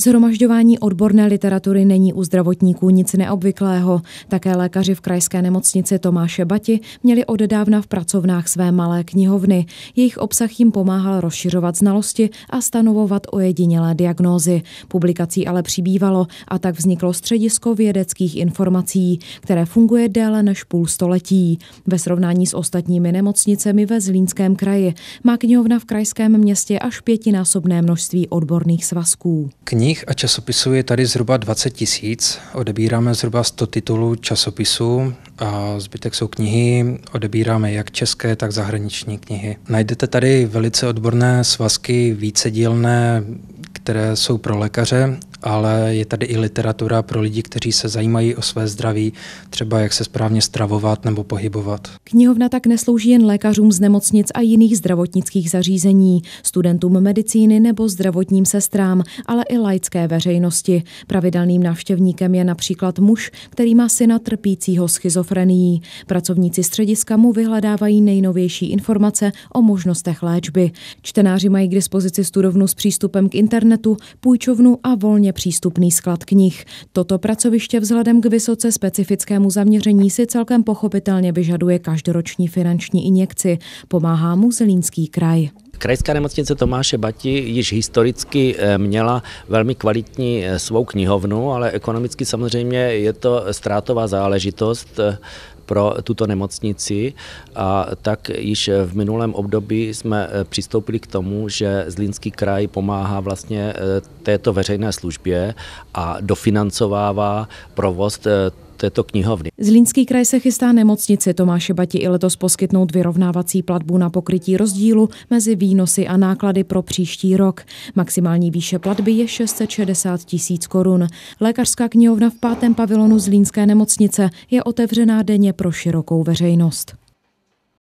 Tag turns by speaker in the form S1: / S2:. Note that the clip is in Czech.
S1: Zhromažďování odborné literatury není u zdravotníků nic neobvyklého. Také lékaři v krajské nemocnici Tomáše Bati měli odedávna v pracovnách své malé knihovny. Jejich obsah jim pomáhal rozšiřovat znalosti a stanovovat ojedinělé diagnózy. Publikací ale přibývalo a tak vzniklo středisko vědeckých informací, které funguje déle než půl století. Ve srovnání s ostatními nemocnicemi ve Zlínském kraji má knihovna v krajském městě až pětinásobné množství odborných svazků.
S2: Kni- Knih a časopisů je tady zhruba 20 tisíc. Odebíráme zhruba 100 titulů časopisů a zbytek jsou knihy. Odebíráme jak české, tak zahraniční knihy. Najdete tady velice odborné svazky, vícedílné, které jsou pro lékaře ale je tady i literatura pro lidi, kteří se zajímají o své zdraví, třeba jak se správně stravovat nebo pohybovat.
S1: Knihovna tak neslouží jen lékařům z nemocnic a jiných zdravotnických zařízení, studentům medicíny nebo zdravotním sestrám, ale i laické veřejnosti. Pravidelným návštěvníkem je například muž, který má syna trpícího schizofrenií. Pracovníci střediska mu vyhledávají nejnovější informace o možnostech léčby. Čtenáři mají k dispozici studovnu s přístupem k internetu, půjčovnu a volně veřejně přístupný sklad knih. Toto pracoviště vzhledem k vysoce specifickému zaměření si celkem pochopitelně vyžaduje každoroční finanční injekci. Pomáhá mu Zlínský kraj.
S3: Krajská nemocnice Tomáše Bati již historicky eh, měla velmi kvalitní eh, svou knihovnu, ale ekonomicky samozřejmě je to ztrátová záležitost, eh, pro tuto nemocnici, a tak již v minulém období jsme eh, přistoupili k tomu, že Zlínský kraj pomáhá vlastně eh, této veřejné službě a dofinancovává provoz eh, této knihovny.
S1: Zlínský kraj se chystá nemocnici Tomáše Bati i letos poskytnout vyrovnávací platbu na pokrytí rozdílu mezi výnosy a náklady pro příští rok. Maximální výše platby je 660 tisíc korun. Lékařská knihovna v pátém pavilonu Zlínské nemocnice je otevřená denně pro širokou veřejnost.